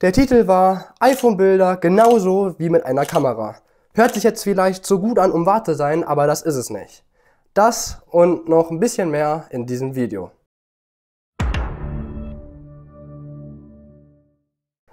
Der Titel war iPhone-Bilder genauso wie mit einer Kamera. Hört sich jetzt vielleicht so gut an, um wahr zu sein, aber das ist es nicht. Das und noch ein bisschen mehr in diesem Video.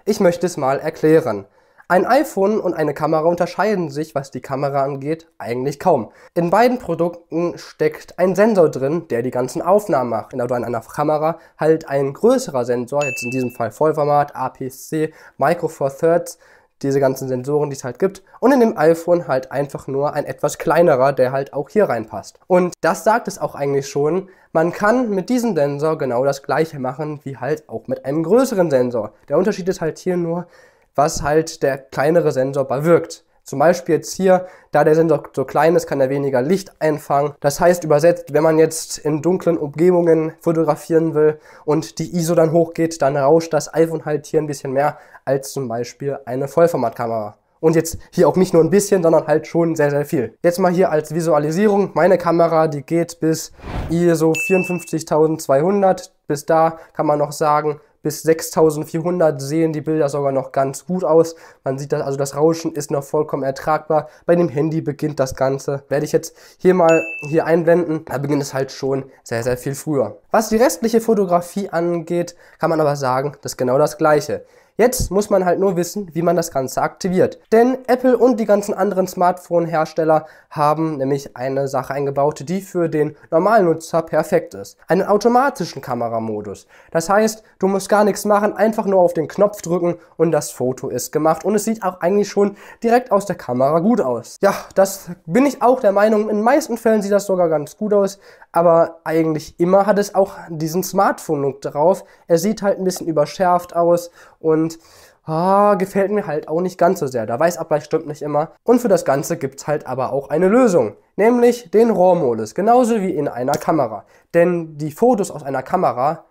Ich möchte es mal erklären. Ein iPhone und eine Kamera unterscheiden sich, was die Kamera angeht, eigentlich kaum. In beiden Produkten steckt ein Sensor drin, der die ganzen Aufnahmen macht. In der an einer Kamera halt ein größerer Sensor, jetzt in diesem Fall Vollformat, APS-C, Micro Four Thirds, diese ganzen Sensoren, die es halt gibt. Und in dem iPhone halt einfach nur ein etwas kleinerer, der halt auch hier reinpasst. Und das sagt es auch eigentlich schon. Man kann mit diesem Sensor genau das gleiche machen, wie halt auch mit einem größeren Sensor. Der Unterschied ist halt hier nur, was halt der kleinere Sensor bewirkt. Zum Beispiel jetzt hier, da der Sensor so klein ist, kann er weniger Licht einfangen. Das heißt übersetzt, wenn man jetzt in dunklen Umgebungen fotografieren will und die ISO dann hochgeht, dann rauscht das iPhone halt hier ein bisschen mehr als zum Beispiel eine Vollformatkamera. Und jetzt hier auch nicht nur ein bisschen, sondern halt schon sehr, sehr viel. Jetzt mal hier als Visualisierung. Meine Kamera, die geht bis ISO 54200. Bis da kann man noch sagen, bis 6400 sehen die Bilder sogar noch ganz gut aus. Man sieht das, also das Rauschen ist noch vollkommen ertragbar. Bei dem Handy beginnt das Ganze. Werde ich jetzt hier mal hier einblenden. Da beginnt es halt schon sehr, sehr viel früher. Was die restliche Fotografie angeht, kann man aber sagen, das ist genau das Gleiche. Jetzt muss man halt nur wissen, wie man das Ganze aktiviert. Denn Apple und die ganzen anderen Smartphone-Hersteller haben nämlich eine Sache eingebaut, die für den normalen Nutzer perfekt ist. Einen automatischen Kameramodus. Das heißt, du musst gar nichts machen, einfach nur auf den Knopf drücken und das Foto ist gemacht. Und es sieht auch eigentlich schon direkt aus der Kamera gut aus. Ja, das bin ich auch der Meinung. In meisten Fällen sieht das sogar ganz gut aus, aber eigentlich immer hat es auch diesen Smartphone-Look drauf. Er sieht halt ein bisschen überschärft aus und und ah, gefällt mir halt auch nicht ganz so sehr. Der Weißabgleich stimmt nicht immer. Und für das Ganze gibt es halt aber auch eine Lösung, nämlich den Rohrmodus, genauso wie in einer Kamera. Denn die Fotos aus einer Kamera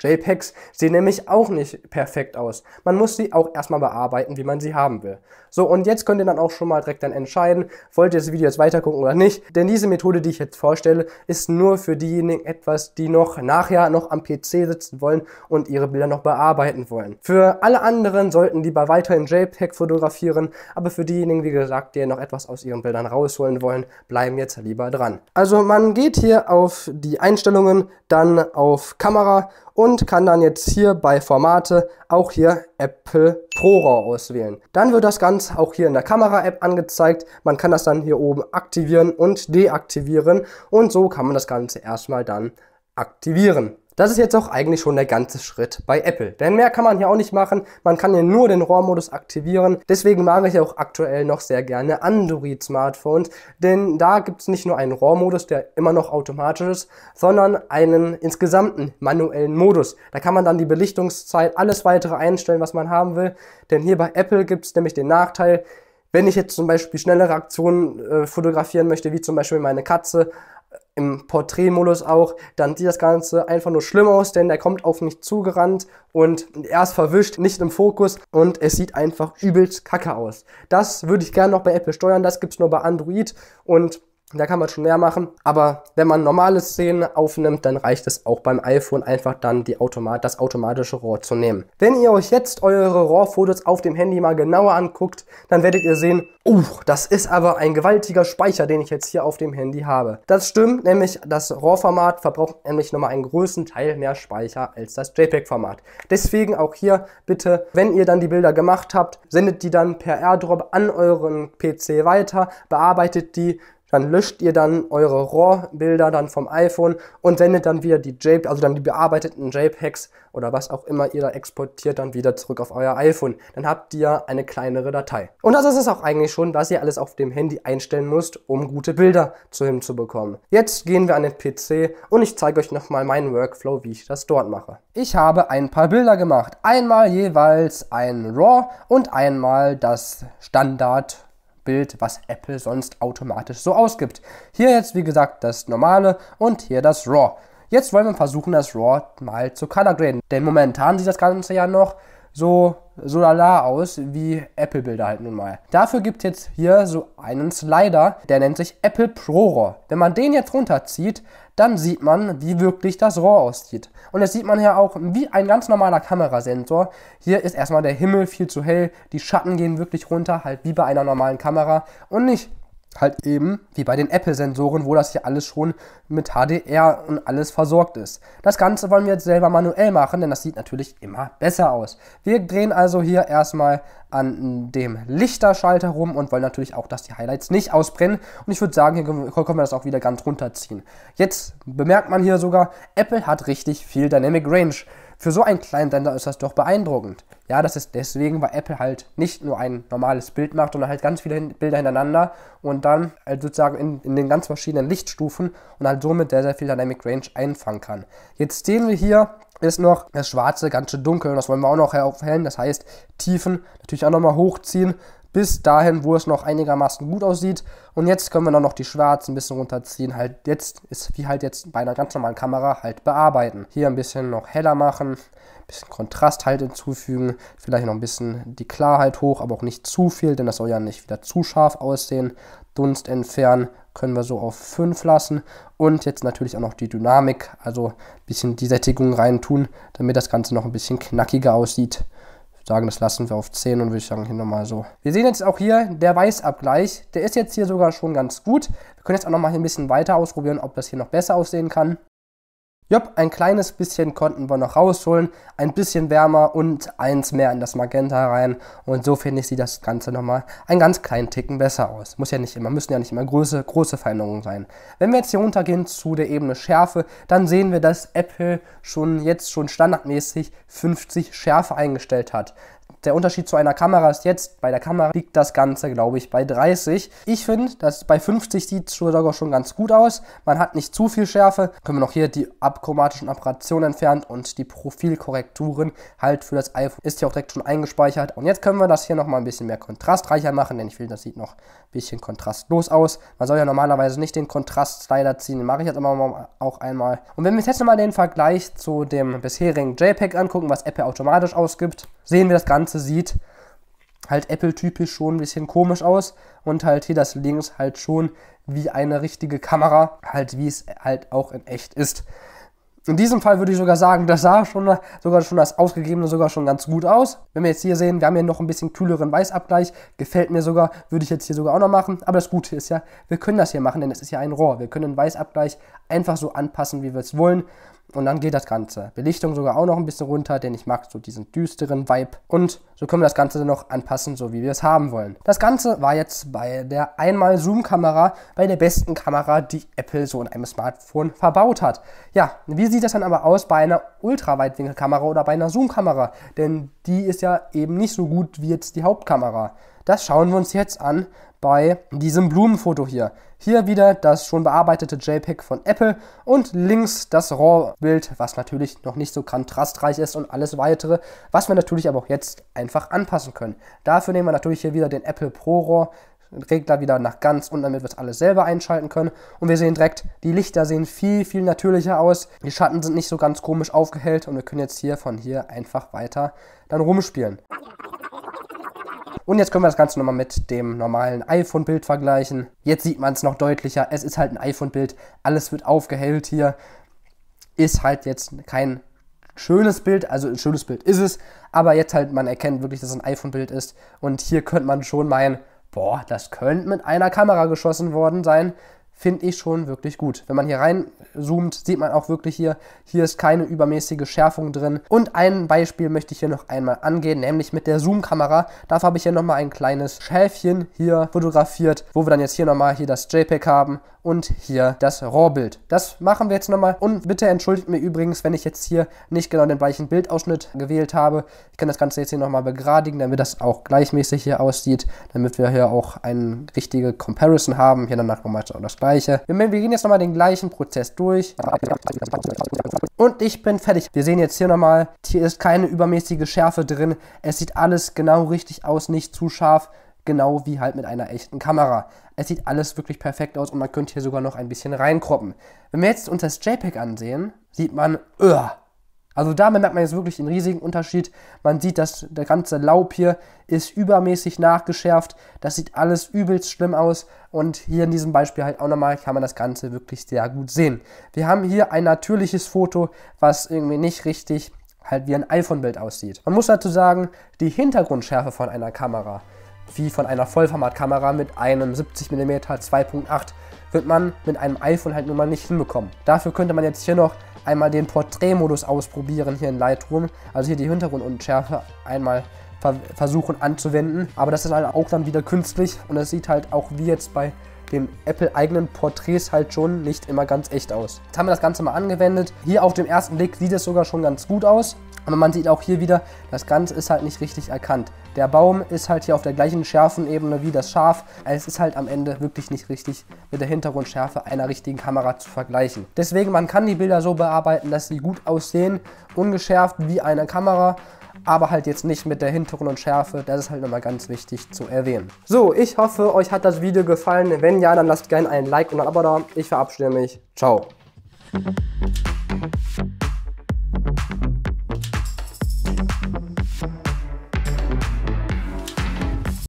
JPEGs sehen nämlich auch nicht perfekt aus. Man muss sie auch erstmal bearbeiten, wie man sie haben will. So, und jetzt könnt ihr dann auch schon mal direkt dann entscheiden, wollt ihr das Video jetzt weitergucken oder nicht. Denn diese Methode, die ich jetzt vorstelle, ist nur für diejenigen etwas, die noch nachher noch am PC sitzen wollen und ihre Bilder noch bearbeiten wollen. Für alle anderen sollten lieber weiterhin JPEG fotografieren, aber für diejenigen, wie gesagt, die noch etwas aus ihren Bildern rausholen wollen, bleiben jetzt lieber dran. Also man geht hier auf die Einstellungen, dann auf Kamera und kann dann jetzt hier bei Formate auch hier Apple ProRAW auswählen. Dann wird das Ganze auch hier in der Kamera-App angezeigt. Man kann das dann hier oben aktivieren und deaktivieren und so kann man das Ganze erstmal dann aktivieren. Das ist jetzt auch eigentlich schon der ganze Schritt bei Apple. Denn mehr kann man hier auch nicht machen. Man kann hier nur den RAW-Modus aktivieren. Deswegen mag ich auch aktuell noch sehr gerne Android-Smartphones. Denn da gibt es nicht nur einen RAW-Modus, der immer noch automatisch ist, sondern einen insgesamten manuellen Modus. Da kann man dann die Belichtungszeit, alles weitere einstellen, was man haben will. Denn hier bei Apple gibt es nämlich den Nachteil, wenn ich jetzt zum Beispiel schnellere Aktionen äh, fotografieren möchte, wie zum Beispiel meine Katze im Porträtmodus auch, dann sieht das Ganze einfach nur schlimm aus, denn er kommt auf mich zugerannt und er ist verwischt, nicht im Fokus und es sieht einfach übelst kacke aus. Das würde ich gerne noch bei Apple steuern, das gibt es nur bei Android und da kann man schon mehr machen. Aber wenn man normale Szenen aufnimmt, dann reicht es auch beim iPhone einfach dann die Automat das automatische Rohr zu nehmen. Wenn ihr euch jetzt eure Rohrfotos auf dem Handy mal genauer anguckt, dann werdet ihr sehen, uh, das ist aber ein gewaltiger Speicher, den ich jetzt hier auf dem Handy habe. Das stimmt, nämlich das Rohrformat verbraucht nämlich nochmal einen größeren Teil mehr Speicher als das JPEG-Format. Deswegen auch hier bitte, wenn ihr dann die Bilder gemacht habt, sendet die dann per AirDrop an euren PC weiter, bearbeitet die, dann löscht ihr dann eure RAW-Bilder dann vom iPhone und sendet dann wieder die JPEG, also dann die bearbeiteten JPEGs oder was auch immer ihr da exportiert, dann wieder zurück auf euer iPhone. Dann habt ihr eine kleinere Datei. Und das ist es auch eigentlich schon, was ihr alles auf dem Handy einstellen müsst, um gute Bilder zu hinzubekommen. Jetzt gehen wir an den PC und ich zeige euch nochmal meinen Workflow, wie ich das dort mache. Ich habe ein paar Bilder gemacht. Einmal jeweils ein RAW und einmal das Standard Bild, was Apple sonst automatisch so ausgibt. Hier jetzt, wie gesagt, das normale und hier das RAW. Jetzt wollen wir versuchen, das RAW mal zu colorgraden, denn momentan sieht das Ganze ja noch so so lala aus, wie Apple-Bilder halt nun mal. Dafür gibt es jetzt hier so einen Slider, der nennt sich Apple Pro Rohr. Wenn man den jetzt runterzieht, dann sieht man, wie wirklich das Rohr aussieht. Und jetzt sieht man ja auch, wie ein ganz normaler Kamerasensor. Hier ist erstmal der Himmel viel zu hell, die Schatten gehen wirklich runter, halt wie bei einer normalen Kamera und nicht halt eben wie bei den Apple-Sensoren, wo das hier alles schon mit HDR und alles versorgt ist. Das Ganze wollen wir jetzt selber manuell machen, denn das sieht natürlich immer besser aus. Wir drehen also hier erstmal an dem Lichterschalter rum und wollen natürlich auch, dass die Highlights nicht ausbrennen. Und ich würde sagen, hier können wir das auch wieder ganz runterziehen. Jetzt bemerkt man hier sogar, Apple hat richtig viel Dynamic Range. Für so einen kleinen Sender ist das doch beeindruckend. Ja, das ist deswegen, weil Apple halt nicht nur ein normales Bild macht, sondern halt ganz viele Bilder hintereinander und dann halt sozusagen in, in den ganz verschiedenen Lichtstufen und halt somit sehr, sehr viel Dynamic Range einfangen kann. Jetzt sehen wir hier ist noch das Schwarze ganz schön dunkel und das wollen wir auch noch aufhellen. Das heißt, Tiefen natürlich auch nochmal hochziehen bis dahin, wo es noch einigermaßen gut aussieht. Und jetzt können wir dann noch die Schwarzen ein bisschen runterziehen. Halt jetzt ist wie halt jetzt bei einer ganz normalen Kamera halt bearbeiten. Hier ein bisschen noch heller machen, ein bisschen Kontrast halt hinzufügen, vielleicht noch ein bisschen die Klarheit hoch, aber auch nicht zu viel, denn das soll ja nicht wieder zu scharf aussehen. Dunst entfernen können wir so auf 5 lassen und jetzt natürlich auch noch die Dynamik, also ein bisschen die Sättigung reintun, damit das Ganze noch ein bisschen knackiger aussieht sagen, das lassen wir auf 10 und würde ich sagen, hier nochmal so. Wir sehen jetzt auch hier der Weißabgleich. Der ist jetzt hier sogar schon ganz gut. Wir können jetzt auch nochmal hier ein bisschen weiter ausprobieren, ob das hier noch besser aussehen kann. Jupp, ein kleines bisschen konnten wir noch rausholen, ein bisschen wärmer und eins mehr in das Magenta rein. Und so finde ich, sieht das Ganze nochmal einen ganz kleinen Ticken besser aus. Muss ja nicht immer, müssen ja nicht immer große, große Veränderungen sein. Wenn wir jetzt hier runtergehen zu der Ebene Schärfe, dann sehen wir, dass Apple schon jetzt schon standardmäßig 50 Schärfe eingestellt hat. Der Unterschied zu einer Kamera ist jetzt, bei der Kamera liegt das Ganze, glaube ich, bei 30. Ich finde, dass bei 50 sieht es sogar schon ganz gut aus. Man hat nicht zu viel Schärfe. Können wir noch hier die abchromatischen Operationen entfernen und die Profilkorrekturen halt für das iPhone ist hier auch direkt schon eingespeichert. Und jetzt können wir das hier nochmal ein bisschen mehr kontrastreicher machen, denn ich finde, das sieht noch ein bisschen kontrastlos aus. Man soll ja normalerweise nicht den kontrast leider ziehen, den mache ich jetzt aber auch einmal. Und wenn wir jetzt nochmal den Vergleich zu dem bisherigen JPEG angucken, was Apple automatisch ausgibt, sehen wir das Ganze, sieht halt Apple-typisch schon ein bisschen komisch aus und halt hier das links halt schon wie eine richtige Kamera, halt wie es halt auch in echt ist. In diesem Fall würde ich sogar sagen, das sah schon sogar schon das Ausgegebene sogar schon ganz gut aus. Wenn wir jetzt hier sehen, wir haben hier noch ein bisschen kühleren Weißabgleich, gefällt mir sogar, würde ich jetzt hier sogar auch noch machen. Aber das Gute ist ja, wir können das hier machen, denn es ist ja ein Rohr. Wir können den Weißabgleich einfach so anpassen, wie wir es wollen. Und dann geht das Ganze. Belichtung sogar auch noch ein bisschen runter, denn ich mag so diesen düsteren Vibe. Und so können wir das Ganze dann noch anpassen, so wie wir es haben wollen. Das Ganze war jetzt bei der einmal Zoom-Kamera, bei der besten Kamera, die Apple so in einem Smartphone verbaut hat. Ja, wie sieht das dann aber aus bei einer Ultraweitwinkelkamera oder bei einer Zoom-Kamera? Denn die ist ja eben nicht so gut wie jetzt die Hauptkamera. Das schauen wir uns jetzt an bei diesem Blumenfoto hier. Hier wieder das schon bearbeitete JPEG von Apple und links das RAW-Bild, was natürlich noch nicht so kontrastreich ist und alles weitere, was wir natürlich aber auch jetzt einfach anpassen können. Dafür nehmen wir natürlich hier wieder den Apple Pro RAW, Regler wieder nach ganz unten, damit wir es alles selber einschalten können. Und wir sehen direkt, die Lichter sehen viel, viel natürlicher aus. Die Schatten sind nicht so ganz komisch aufgehellt und wir können jetzt hier von hier einfach weiter dann rumspielen. Und jetzt können wir das Ganze nochmal mit dem normalen iPhone-Bild vergleichen. Jetzt sieht man es noch deutlicher. Es ist halt ein iPhone-Bild. Alles wird aufgehellt hier. Ist halt jetzt kein schönes Bild, also ein schönes Bild ist es, aber jetzt halt, man erkennt wirklich, dass es ein iPhone-Bild ist. Und hier könnte man schon meinen, boah, das könnte mit einer Kamera geschossen worden sein, finde ich schon wirklich gut. Wenn man hier reinzoomt, sieht man auch wirklich hier, hier ist keine übermäßige Schärfung drin. Und ein Beispiel möchte ich hier noch einmal angehen, nämlich mit der Zoom-Kamera. Dafür habe ich hier nochmal ein kleines Schäfchen hier fotografiert, wo wir dann jetzt hier nochmal hier das JPEG haben und hier das RAW-Bild. Das machen wir jetzt nochmal und bitte entschuldigt mir übrigens, wenn ich jetzt hier nicht genau den gleichen Bildausschnitt gewählt habe. Ich kann das Ganze jetzt hier nochmal begradigen, damit das auch gleichmäßig hier aussieht, damit wir hier auch eine richtige Comparison haben. Hier danach nochmal das gleiche Bereiche. Wir, gehen jetzt nochmal den gleichen Prozess durch. Und ich bin fertig. Wir sehen jetzt hier nochmal, hier ist keine übermäßige Schärfe drin. Es sieht alles genau richtig aus, nicht zu scharf genau wie halt mit einer echten Kamera. Es sieht alles wirklich perfekt aus und man könnte hier sogar noch ein bisschen reinkroppen. Wenn wir jetzt uns das JPEG ansehen, sieht man, öh, also damit merkt man jetzt wirklich den riesigen Unterschied. Man sieht, dass der ganze Laub hier ist übermäßig nachgeschärft. Das sieht alles übelst schlimm aus. Und hier in diesem Beispiel halt auch nochmal kann man das Ganze wirklich sehr gut sehen. Wir haben hier ein natürliches Foto, was irgendwie nicht richtig halt wie ein iPhone-Bild aussieht. Man muss dazu sagen, die Hintergrundschärfe von einer Kamera, wie von einer Vollformatkamera mit einem 70mm 2.8 wird man mit einem iPhone halt nun mal nicht hinbekommen. Dafür könnte man jetzt hier noch einmal den Porträtmodus ausprobieren hier in Lightroom, also hier die Hintergrundunschärfe einmal ver versuchen anzuwenden, aber das ist halt auch dann wieder künstlich und das sieht halt auch wie jetzt bei dem Apple eigenen Porträts halt schon nicht immer ganz echt aus. Jetzt haben wir das Ganze mal angewendet. Hier auf dem ersten Blick sieht es sogar schon ganz gut aus. Aber man sieht auch hier wieder, das Ganze ist halt nicht richtig erkannt. Der Baum ist halt hier auf der gleichen Schärfenebene wie das Schaf. Also es ist halt am Ende wirklich nicht richtig mit der Hintergrundschärfe einer richtigen Kamera zu vergleichen. Deswegen, man kann die Bilder so bearbeiten, dass sie gut aussehen, ungeschärft wie eine Kamera aber halt jetzt nicht mit der Hintergrundschärfe. Das ist halt nochmal ganz wichtig zu erwähnen. So, ich hoffe, euch hat das Video gefallen. Wenn ja, dann lasst gerne ein Like und ein Abo da. Ich verabschiede mich. Ciao.